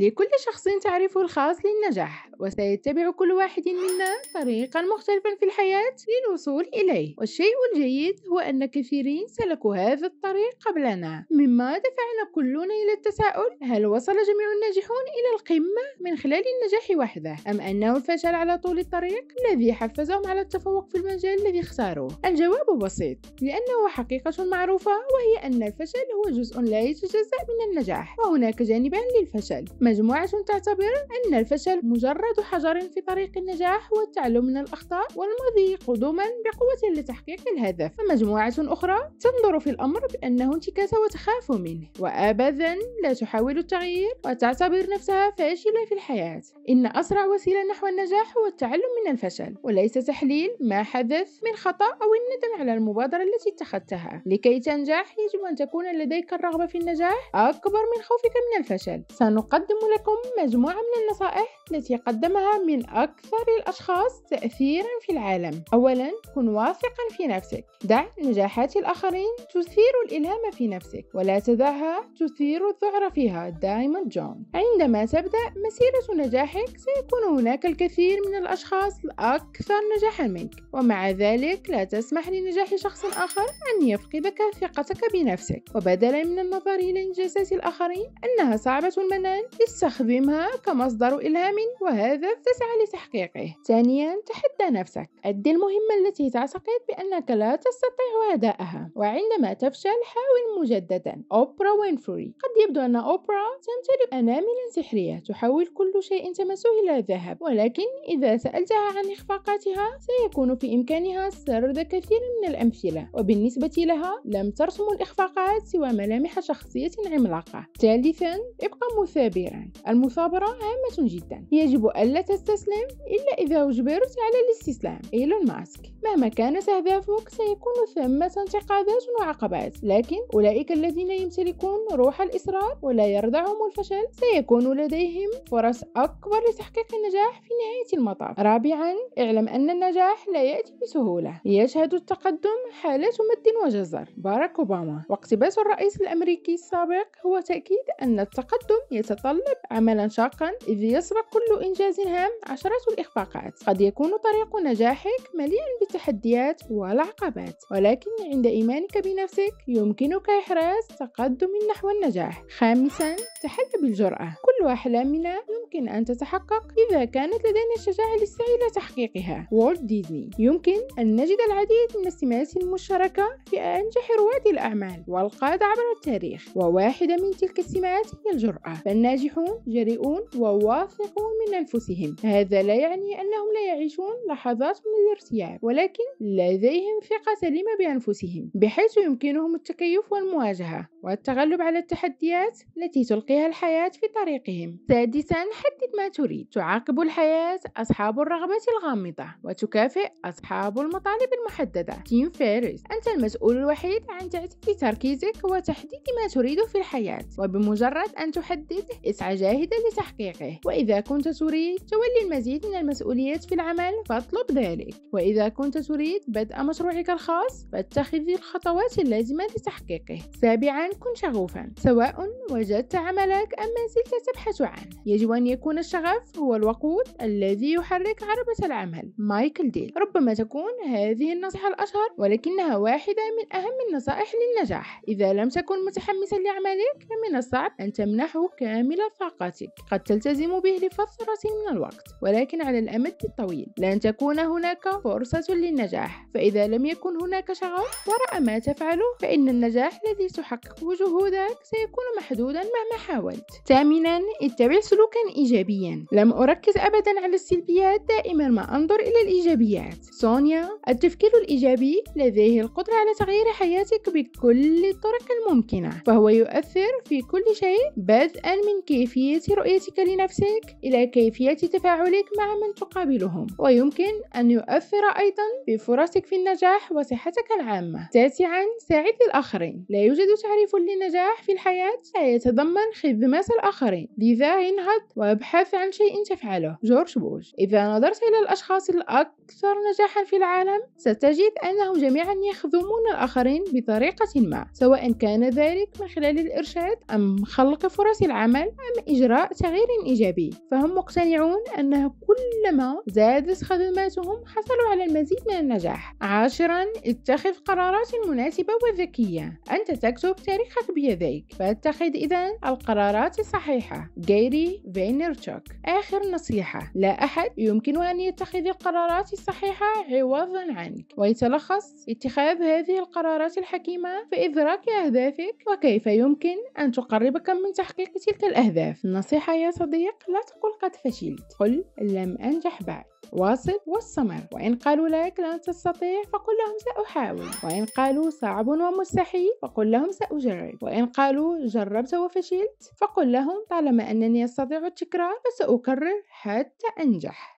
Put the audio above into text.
لكل شخص تعرفه الخاص للنجاح وسيتبع كل واحد منا طريقا مختلفا في الحياة للوصول إليه والشيء الجيد هو أن كثيرين سلكوا هذا الطريق قبلنا مما دفعنا كلنا إلى التساؤل هل وصل جميع الناجحون إلى القمة من خلال النجاح وحده أم أنه الفشل على طول الطريق الذي حفزهم على التفوق في المجال الذي اختاروه الجواب بسيط لأنه حقيقة معروفة وهي أن الفشل هو جزء لا يتجزأ من النجاح وهناك جانبان للفشل مجموعة تعتبر أن الفشل مجرد حجر في طريق النجاح والتعلم من الأخطاء والمضي قدما بقوة لتحقيق الهدف ومجموعة أخرى تنظر في الأمر بأنه انتكاسة وتخاف منه وأبدا لا تحاول التغيير وتعتبر نفسها فاشلة في الحياة إن أسرع وسيلة نحو النجاح هو التعلم من الفشل وليس تحليل ما حدث من خطأ أو الندم على المبادرة التي اتخذتها لكي تنجح يجب أن تكون لديك الرغبة في النجاح أكبر من خوفك من الفشل سنقدم أقدم لكم مجموعة من النصائح التي قدمها من أكثر الأشخاص تأثيرا في العالم أولا كن واثقا في نفسك دع نجاحات الآخرين تثير الإلهام في نفسك ولا تدعها تثير الذعر فيها دايموند جون عندما تبدأ مسيرة نجاحك سيكون هناك الكثير من الأشخاص الأكثر نجاحا منك ومع ذلك لا تسمح لنجاح شخص آخر أن يفقدك ثقتك بنفسك وبدلا من النظر إلى إنجازات الآخرين أنها صعبة المنال استخدمها كمصدر إلهام وهذا تسعى لتحقيقه ثانيا تحدى نفسك أدي المهمة التي تعتقد بأنك لا تستطيع أدائها وعندما تفشل حاول مجددا أوبرا وينفري قد يبدو أن أوبرا تمتلك أناملا سحرية تحول كل شيء تمسه إلى ذهب ولكن إذا سألتها عن إخفاقاتها سيكون في إمكانها سرد كثير من الأمثلة وبالنسبة لها لم ترسم الإخفاقات سوى ملامح شخصية عملاقة ثالثا ابقى مثابرا الجيران المثابرة هامة جدا يجب ألا تستسلم إلا إذا أجبرت على الاستسلام إيلون ماسك مهما كانت أهدافك سيكون ثمة انتقادات وعقبات لكن أولئك الذين يمتلكون روح الإصرار ولا يرضعهم الفشل سيكون لديهم فرص أكبر لتحقيق النجاح في نهاية المطاف رابعا اعلم أن النجاح لا يأتي بسهولة يشهد التقدم حالات مد وجزر باراك أوباما واقتباس الرئيس الأمريكي السابق هو تأكيد أن التقدم يتطلب يتطلب عملا شاقا إذ يسبق كل إنجاز هام عشرات الإخفاقات قد يكون طريق نجاحك مليئا بالتحديات والعقبات ولكن عند إيمانك بنفسك يمكنك إحراز تقدم نحو النجاح خامسا تحدى بالجرأة كل أحلامنا يمكن أن تتحقق إذا كانت لدينا الشجاعة للسعي إلى تحقيقها وولد ديزني يمكن أن نجد العديد من السمات المشتركة في أنجح رواد الأعمال والقادة عبر التاريخ وواحدة من تلك السمات هي الجرأة فالناجح ناجحون جريئون وواثقون من أنفسهم هذا لا يعني أنهم لا يعيشون لحظات من الارتياح ولكن لديهم ثقة سليمة بأنفسهم بحيث يمكنهم التكيف والمواجهة والتغلب على التحديات التي تلقيها الحياة في طريقهم. سادسا حدد ما تريد. تعاقب الحياة أصحاب الرغبة الغامضة وتكافئ أصحاب المطالب المحددة. تيم فيرس أنت المسؤول الوحيد عن تعديل تركيزك وتحديد ما تريد في الحياة وبمجرد أن تحدد اسعى جاهدا لتحقيقه وإذا كنت تريد تولي المزيد من المسؤوليات في العمل فاطلب ذلك وإذا كنت تريد بدء مشروعك الخاص فاتخذ الخطوات اللازمة لتحقيقه. سابعا كن شغوفا سواء وجدت عملك أم ما زلت تبحث عنه يجب أن يكون الشغف هو الوقود الذي يحرك عربة العمل مايكل ديل ربما تكون هذه النصيحة الأشهر ولكنها واحدة من أهم النصائح للنجاح إذا لم تكن متحمسا لعملك فمن الصعب أن تمنحه كامل طاقتك قد تلتزم به لفترة من الوقت ولكن على الأمد الطويل لن تكون هناك فرصة للنجاح فإذا لم يكن هناك شغف وراء ما تفعله فإن النجاح الذي تحققه وجهودك سيكون محدودا مهما حاولت ثامنا اتبع سلوكا إيجابيا لم أركز أبدا على السلبيات دائما ما أنظر إلى الإيجابيات سونيا التفكير الإيجابي لديه القدرة على تغيير حياتك بكل الطرق الممكنة فهو يؤثر في كل شيء بدءا من كيفية رؤيتك لنفسك إلى كيفية تفاعلك مع من تقابلهم ويمكن أن يؤثر أيضا بفرصك في النجاح وصحتك العامة تاسعا ساعد الآخرين لا يوجد تعريف تعريف للنجاح في الحياة لا يتضمن خدمات الآخرين لذا انهض وابحث عن شيء تفعله جورج بوش إذا نظرت إلى الأشخاص الأكثر نجاحا في العالم ستجد أنهم جميعا يخدمون الآخرين بطريقة ما سواء كان ذلك من خلال الإرشاد أم خلق فرص العمل أم إجراء تغيير إيجابي فهم مقتنعون أن كلما زادت خدماتهم حصلوا على المزيد من النجاح عاشرا اتخذ قرارات مناسبة وذكية أنت تكتب تاريخك بيديك فاتخذ إذا القرارات الصحيحة جيري فينيرتشوك آخر نصيحة لا أحد يمكن أن يتخذ القرارات الصحيحة عوضا عنك ويتلخص اتخاذ هذه القرارات الحكيمة في إدراك أهدافك وكيف يمكن أن تقربك من تحقيق تلك الأهداف نصيحة يا صديق لا تقل قد فشلت قل لم أنجح بعد واصل واستمر وإن قالوا لك لن تستطيع فقل لهم سأحاول وإن قالوا صعب ومستحيل فقل لهم سأجرب وإن قالوا جربت وفشلت فقل لهم طالما أنني أستطيع التكرار فسأكرر حتى أنجح